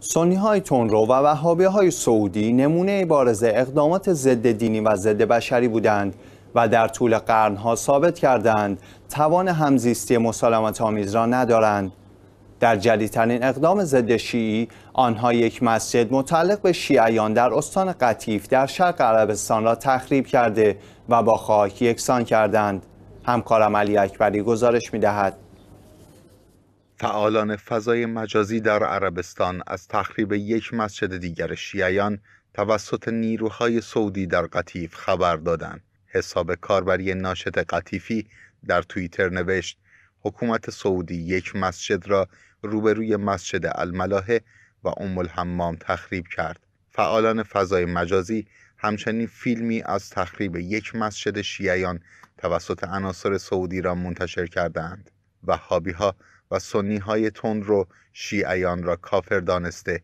سنی های تونرو و وهابی های سعودی نمونه بارز اقدامات ضد دینی و ضد بشری بودند و در طول قرنها ثابت کردند توان همزیستی مسالمت آمیز را ندارند. در جدیدترین اقدام ضد شیعی آنها یک مسجد متعلق به شیعیان در استان قطیف در شرق عربستان را تخریب کرده و با خاک یکسان کردند همکارم علی اکبری گزارش می‌دهد. فعالان فضای مجازی در عربستان از تخریب یک مسجد دیگر شیعیان توسط نیروهای سعودی در قطیف خبر دادند. حساب کاربری ناشد قطیفی در توییتر نوشت حکومت سعودی یک مسجد را روبروی مسجد الملاه و ام الحمام تخریب کرد. فعالان فضای مجازی همچنین فیلمی از تخریب یک مسجد شیعیان توسط عناصر سعودی را منتشر کردند. ها و سنی های تند رو شیعیان را کافر دانسته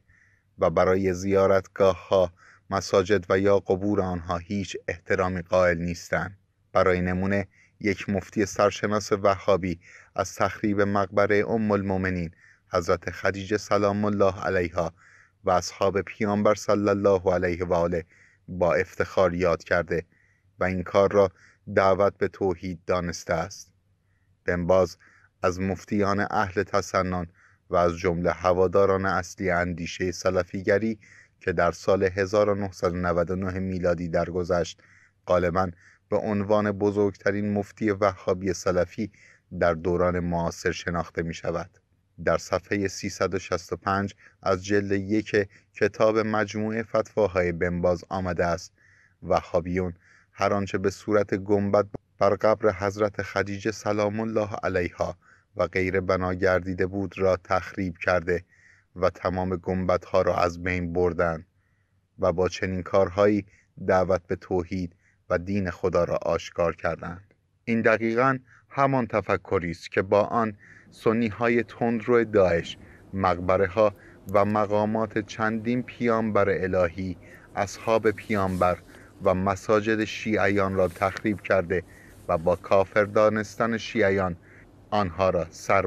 و برای زیارتگاه ها مساجد و یا قبور آنها هیچ احترامی قائل نیستند برای نمونه یک مفتی سرشناس وهابی از تخریب مقبره ام المومنین حضرت خدیجه سلام الله علیها و اصحاب پیامبر صلی الله علیه و آله با افتخار یاد کرده و این کار را دعوت به توحید دانسته است بنباز از مفتیان اهل تسنن و از جمله هواداران اصلی اندیشه سلفیگری که در سال 1999 میلادی درگذشت غالبا به عنوان بزرگترین مفتی وهابی سلفی در دوران معاصر شناخته می شود. در صفحه 365 از جلد یک کتاب مجموعه فتواهای بنباز آمده است وهابیون هر آنچه به صورت گنبد بر قبر حضرت خدیجه سلام الله علیها و غیر بنا گردیده بود را تخریب کرده و تمام گنبدها را از بین بردند و با چنین کارهایی دعوت به توحید و دین خدا را آشکار کردند این دقیقا همان تفکری است که با آن سنی های تندرو داعش مقبره ها و مقامات چندین پیامبر الهی اصحاب پیامبر و مساجد شیعیان را تخریب کرده و با کافر دانستن شیعیان آنها را سر